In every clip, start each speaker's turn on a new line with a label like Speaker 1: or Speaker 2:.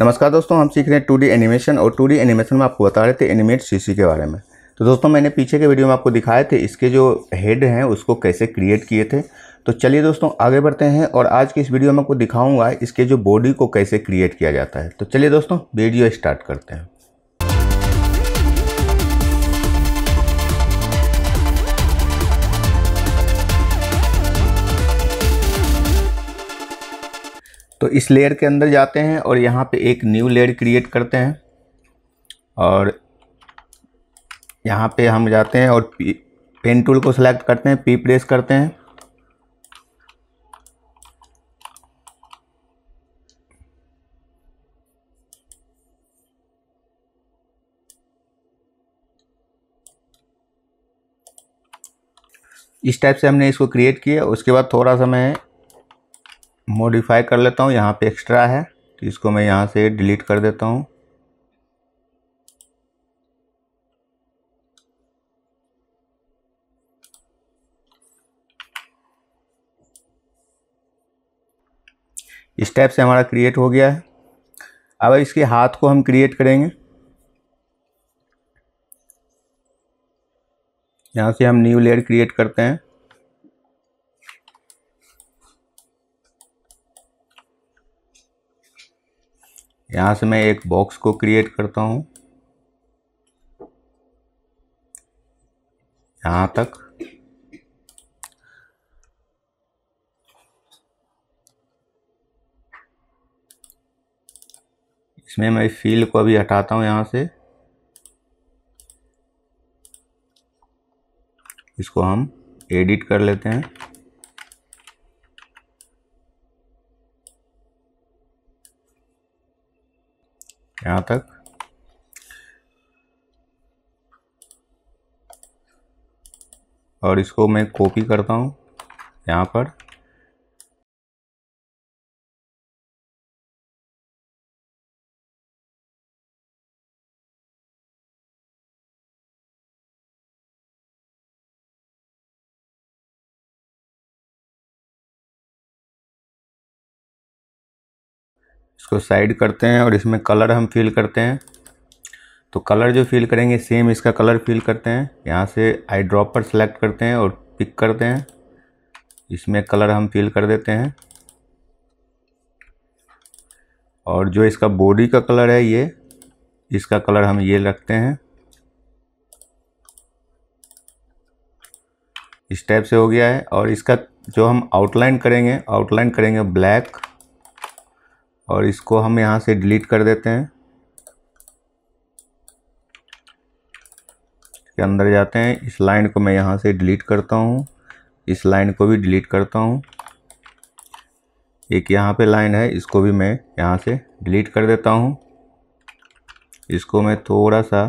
Speaker 1: नमस्कार दोस्तों हम सीख रहे हैं टू एनिमेशन और टू एनिमेशन में आपको बता रहे थे एनिमेट सीसी के बारे में तो दोस्तों मैंने पीछे के वीडियो में आपको दिखाए थे इसके जो हेड हैं उसको कैसे क्रिएट किए थे तो चलिए दोस्तों आगे बढ़ते हैं और आज के इस वीडियो में आपको दिखाऊंगा इसके जो बॉडी को कैसे क्रिएट किया जाता है तो चलिए दोस्तों वीडियो स्टार्ट करते हैं तो इस लेयर के अंदर जाते हैं और यहाँ पे एक न्यू लेयर क्रिएट करते हैं और यहाँ पे हम जाते हैं और पेन टूल को सिलेक्ट करते हैं पी प्रेस करते हैं इस टाइप से हमने इसको क्रिएट किया उसके बाद थोड़ा सा मैं मॉडिफाई कर लेता हूँ यहाँ पे एक्स्ट्रा है तो इसको मैं यहाँ से डिलीट कर देता हूँ इस टाइप से हमारा क्रिएट हो गया है अब इसके हाथ को हम क्रिएट करेंगे यहाँ से हम न्यू लेयर क्रिएट करते हैं यहाँ से मैं एक बॉक्स को क्रिएट करता हूँ यहाँ तक इसमें मैं फील को अभी हटाता हूँ यहाँ से इसको हम एडिट कर लेते हैं यहाँ तक और इसको मैं कॉपी करता हूँ यहाँ पर इसको साइड करते हैं और इसमें कलर हम फील करते हैं तो कलर जो फील करेंगे सेम इसका कलर फील करते हैं यहाँ से आई ड्रॉप पर सेलेक्ट करते हैं और पिक करते हैं इसमें कलर हम फील कर देते हैं और जो इसका बॉडी का कलर है ये इसका कलर हम ये रखते हैं इस टाइप से हो गया है और इसका जो हम आउटलाइन करेंगे आउटलाइन करेंगे ब्लैक और इसको हम यहाँ से डिलीट कर देते हैं के अंदर जाते हैं इस लाइन को मैं यहाँ से डिलीट करता हूँ इस लाइन को भी डिलीट करता हूँ एक यहाँ पे लाइन है इसको भी मैं यहाँ से डिलीट कर देता हूँ इसको मैं थोड़ा सा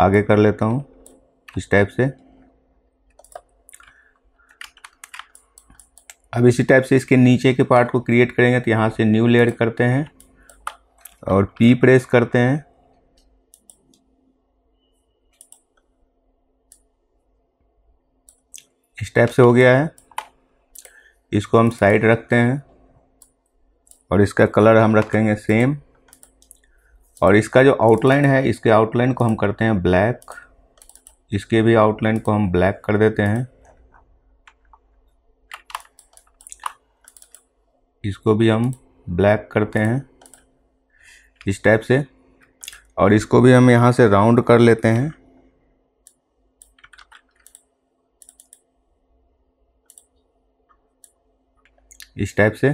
Speaker 1: आगे कर लेता हूँ इस टाइप से अब इसी टाइप से इसके नीचे के पार्ट को क्रिएट करेंगे तो यहाँ से न्यू लेयर करते हैं और पी प्रेस करते हैं इस टाइप से हो गया है इसको हम साइड रखते हैं और इसका कलर हम रखेंगे सेम और इसका जो आउटलाइन है इसके आउटलाइन को हम करते हैं ब्लैक इसके भी आउटलाइन को हम ब्लैक कर देते हैं इसको भी हम ब्लैक करते हैं इस टाइप से और इसको भी हम यहाँ से राउंड कर लेते हैं इस टाइप से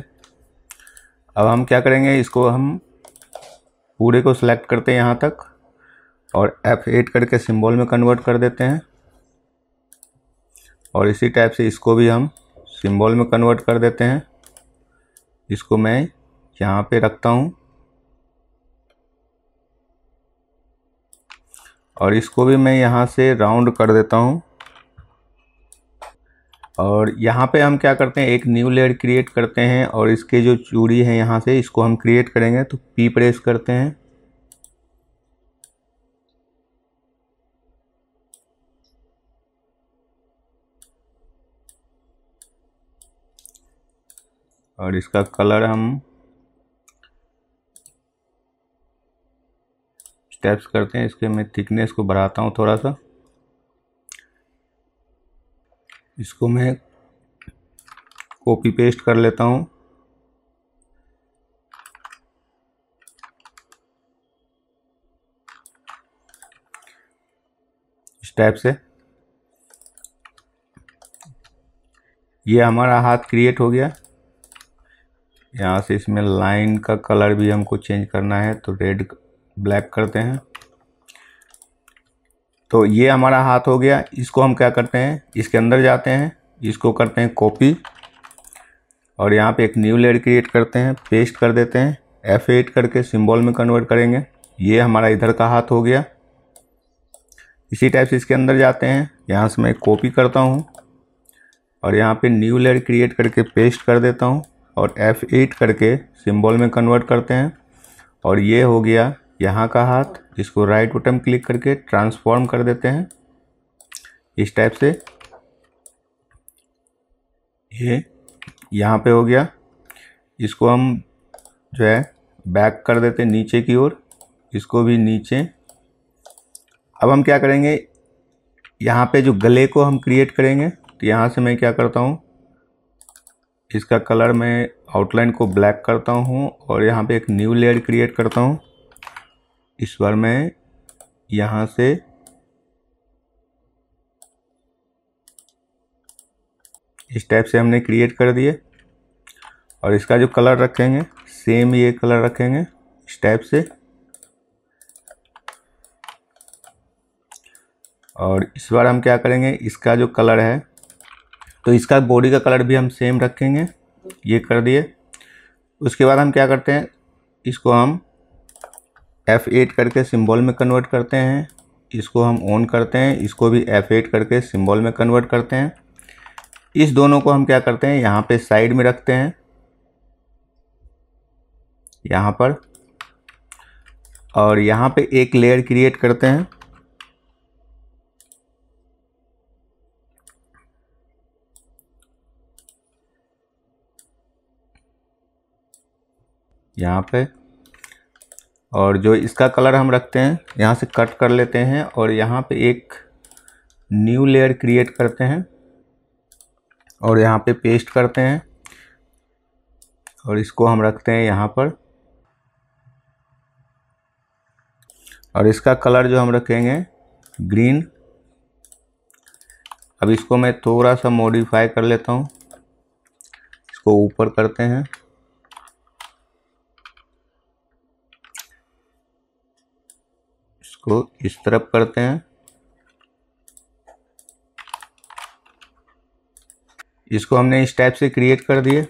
Speaker 1: अब हम क्या करेंगे इसको हम पूरे को सिलेक्ट करते हैं यहाँ तक और F8 करके सिंबल में कन्वर्ट कर देते हैं और इसी टाइप से इसको भी हम सिंबल में कन्वर्ट कर देते हैं इसको मैं यहाँ पे रखता हूँ और इसको भी मैं यहाँ से राउंड कर देता हूँ और यहाँ पे हम क्या करते हैं एक न्यू लेयर क्रिएट करते हैं और इसके जो चूड़ी है यहाँ से इसको हम क्रिएट करेंगे तो पी प्रेस करते हैं और इसका कलर हम स्टेप्स करते हैं इसके मैं थिकनेस को बढ़ाता हूँ थोड़ा सा इसको मैं कॉपी पेस्ट कर लेता हूँ इस टाइप से ये हमारा हाथ क्रिएट हो गया यहाँ से इसमें लाइन का कलर भी हमको चेंज करना है तो रेड ब्लैक करते हैं तो ये हमारा हाथ हो गया इसको हम क्या करते हैं इसके अंदर जाते हैं इसको करते हैं कॉपी और यहाँ पे एक न्यू लेयर क्रिएट करते हैं पेस्ट कर देते हैं एफ एट करके सिंबल में कन्वर्ट करेंगे ये हमारा इधर का हाथ हो गया इसी टाइप से इसके अंदर जाते हैं यहाँ से मैं कॉपी करता हूँ और यहाँ पे न्यू लेयर क्रिएट करके पेस्ट कर देता हूँ और F8 करके सिंबल में कन्वर्ट करते हैं और ये हो गया यहाँ का हाथ इसको राइट बटन क्लिक करके ट्रांसफॉर्म कर देते हैं इस टाइप से ये यहाँ पे हो गया इसको हम जो है बैक कर देते हैं नीचे की ओर इसको भी नीचे अब हम क्या करेंगे यहाँ पे जो गले को हम क्रिएट करेंगे तो यहाँ से मैं क्या करता हूँ इसका कलर मैं आउटलाइन को ब्लैक करता हूँ और यहाँ पे एक न्यू लेयर क्रिएट करता हूँ इस बार मैं यहाँ से इस टाइप से हमने क्रिएट कर दिए और इसका जो कलर रखेंगे सेम ये कलर रखेंगे इस टाइप से और इस बार हम क्या करेंगे इसका जो कलर है तो इसका बॉडी का कलर भी हम सेम रखेंगे ये कर दिए उसके बाद हम क्या करते हैं इसको हम F8 करके सिंबल में कन्वर्ट करते हैं इसको हम ऑन करते हैं इसको भी F8 करके सिंबल में कन्वर्ट करते हैं इस दोनों को हम क्या करते हैं यहाँ पे साइड में रखते हैं यहाँ पर और यहाँ पे एक लेयर क्रिएट करते हैं यहाँ पे और जो इसका कलर हम रखते हैं यहाँ से कट कर लेते हैं और यहाँ पे एक न्यू लेयर क्रिएट करते हैं और यहाँ पे पेस्ट करते हैं और इसको हम रखते हैं यहाँ पर और इसका कलर जो हम रखेंगे ग्रीन अब इसको मैं थोड़ा सा मॉडिफाई कर लेता हूँ इसको ऊपर करते हैं इसको इस तरफ करते हैं इसको हमने इस टाइप से क्रिएट कर दिए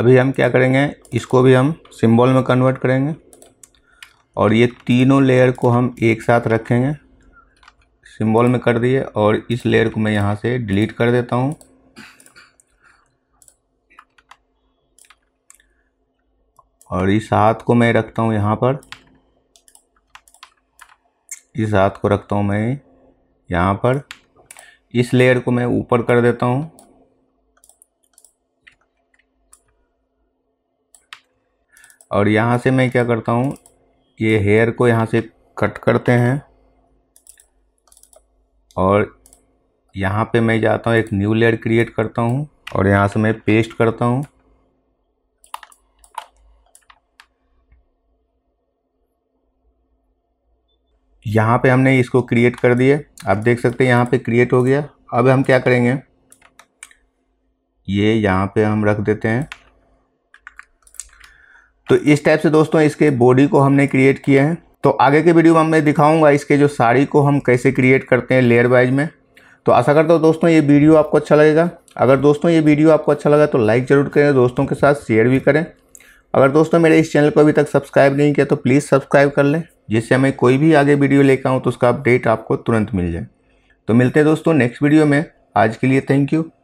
Speaker 1: अभी हम क्या करेंगे इसको भी हम सिंबल में कन्वर्ट करेंगे और ये तीनों लेयर को हम एक साथ रखेंगे सिंबल में कर दिए और इस लेयर को मैं यहाँ से डिलीट कर देता हूँ और इस हाथ को मैं रखता हूँ यहाँ पर इस हाथ को रखता हूँ मैं यहाँ पर इस लेयर को मैं ऊपर कर देता हूँ और यहाँ से मैं क्या करता हूँ ये हेयर को यहाँ से कट करते हैं और यहाँ पे मैं जाता हूँ एक न्यू लेयर क्रिएट करता हूँ और यहाँ से मैं पेस्ट करता हूँ यहाँ पे हमने इसको क्रिएट कर दिए आप देख सकते हैं यहाँ पे क्रिएट हो गया अब हम क्या करेंगे ये यहाँ पे हम रख देते हैं तो इस टाइप से दोस्तों इसके बॉडी को हमने क्रिएट किया है तो आगे के वीडियो में मैं दिखाऊंगा इसके जो साड़ी को हम कैसे क्रिएट करते हैं लेयर वाइज में तो आशा करता हूँ दोस्तों ये वीडियो आपको अच्छा लगेगा अगर दोस्तों ये वीडियो आपको अच्छा लगा तो लाइक ज़रूर करें दोस्तों के साथ शेयर भी करें अगर दोस्तों मेरे इस चैनल को अभी तक सब्सक्राइब नहीं किया तो प्लीज़ सब्सक्राइब कर लें जिससे हमें कोई भी आगे वीडियो लेकर आऊँ तो उसका अपडेट आपको तुरंत मिल जाए तो मिलते हैं दोस्तों नेक्स्ट वीडियो में आज के लिए थैंक यू